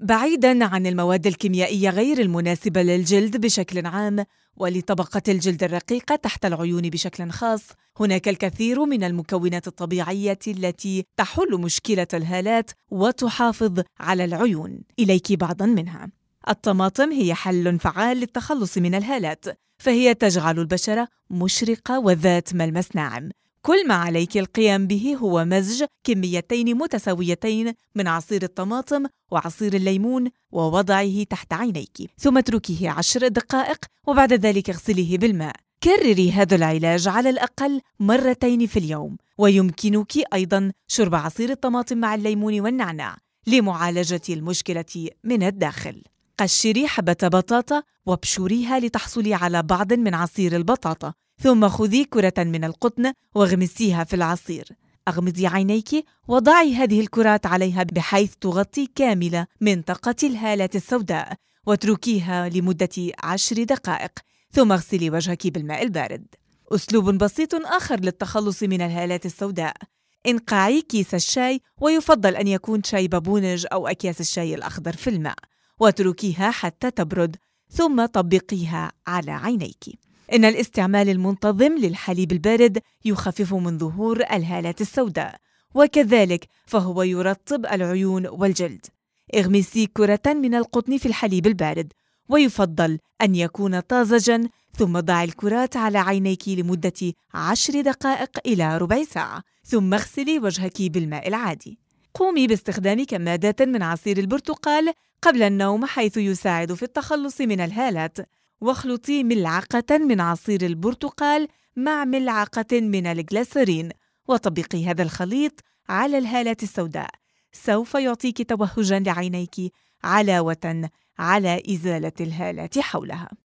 بعيدا عن المواد الكيميائيه غير المناسبه للجلد بشكل عام ولطبقه الجلد الرقيقه تحت العيون بشكل خاص هناك الكثير من المكونات الطبيعيه التي تحل مشكله الهالات وتحافظ على العيون اليك بعضا منها الطماطم هي حل فعال للتخلص من الهالات فهي تجعل البشره مشرقه وذات ملمس ناعم كل ما عليك القيام به هو مزج كميتين متساويتين من عصير الطماطم وعصير الليمون ووضعه تحت عينيك ثم اتركيه عشر دقائق وبعد ذلك اغسليه بالماء كرري هذا العلاج على الأقل مرتين في اليوم ويمكنك أيضا شرب عصير الطماطم مع الليمون والنعناع لمعالجة المشكلة من الداخل قشري حبة بطاطا وابشريها لتحصلي على بعض من عصير البطاطا ثم خذي كرة من القطن واغمسيها في العصير أغمضي عينيك وضعي هذه الكرات عليها بحيث تغطي كاملة منطقة الهالة السوداء واتركيها لمدة عشر دقائق ثم اغسلي وجهك بالماء البارد أسلوب بسيط آخر للتخلص من الهالات السوداء انقعي كيس الشاي ويفضل أن يكون شاي بابونج أو أكياس الشاي الأخضر في الماء واتركيها حتى تبرد ثم طبقيها على عينيك إن الاستعمال المنتظم للحليب البارد يخفف من ظهور الهالات السوداء وكذلك فهو يرطب العيون والجلد اغمسي كرة من القطن في الحليب البارد ويفضل أن يكون طازجا ثم ضع الكرات على عينيك لمدة عشر دقائق إلى ربع ساعة ثم اغسلي وجهك بالماء العادي قومي باستخدام كمادة من عصير البرتقال قبل النوم حيث يساعد في التخلص من الهالات واخلطي ملعقة من عصير البرتقال مع ملعقة من الجلاسرين وطبقي هذا الخليط على الهالات السوداء سوف يعطيك توهجا لعينيك علاوة على إزالة الهالات حولها